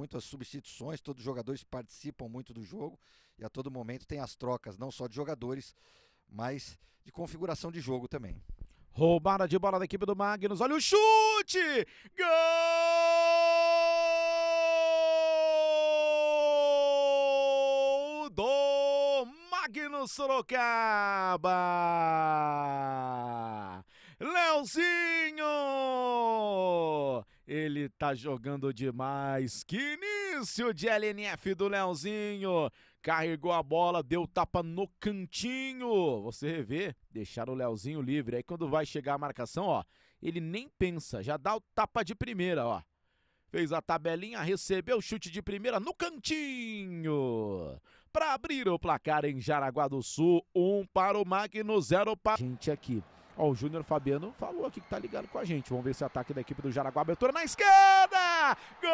muito as substituições, todos os jogadores participam muito do jogo e a todo momento tem as trocas, não só de jogadores, mas de configuração de jogo também. Roubada de bola da equipe do Magnus, olha o chute! Gol do Magnus Sorocaba! Leozinho! Ele tá jogando demais. Que início de LNF do Leozinho. Carregou a bola, deu tapa no cantinho. Você revê, Deixar o Leozinho livre. Aí quando vai chegar a marcação, ó, ele nem pensa, já dá o tapa de primeira, ó. Fez a tabelinha, recebeu o chute de primeira no cantinho. Para abrir o placar em Jaraguá do Sul, um para o Magno, zero para... Gente aqui... Ó, o Júnior Fabiano falou aqui que tá ligado com a gente. Vamos ver esse ataque da equipe do Jaraguá. Abertura na esquerda! Gol!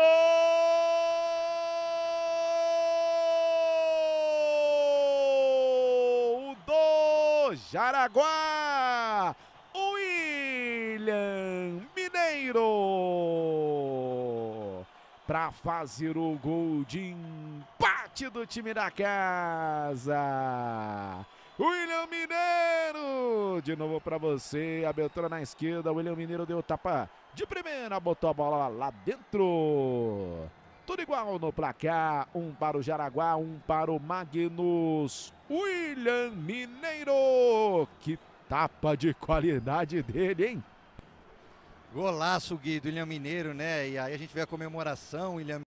O do Jaraguá! William Mineiro! Para fazer o gol de empate do time da casa. William Mineiro de novo para você. Abertura na esquerda. William Mineiro deu tapa de primeira. Botou a bola lá dentro. Tudo igual no placar. Um para o Jaraguá, um para o Magnus. William Mineiro. Que tapa de qualidade dele, hein? Golaço, Guido, William Mineiro, né? E aí a gente vê a comemoração, William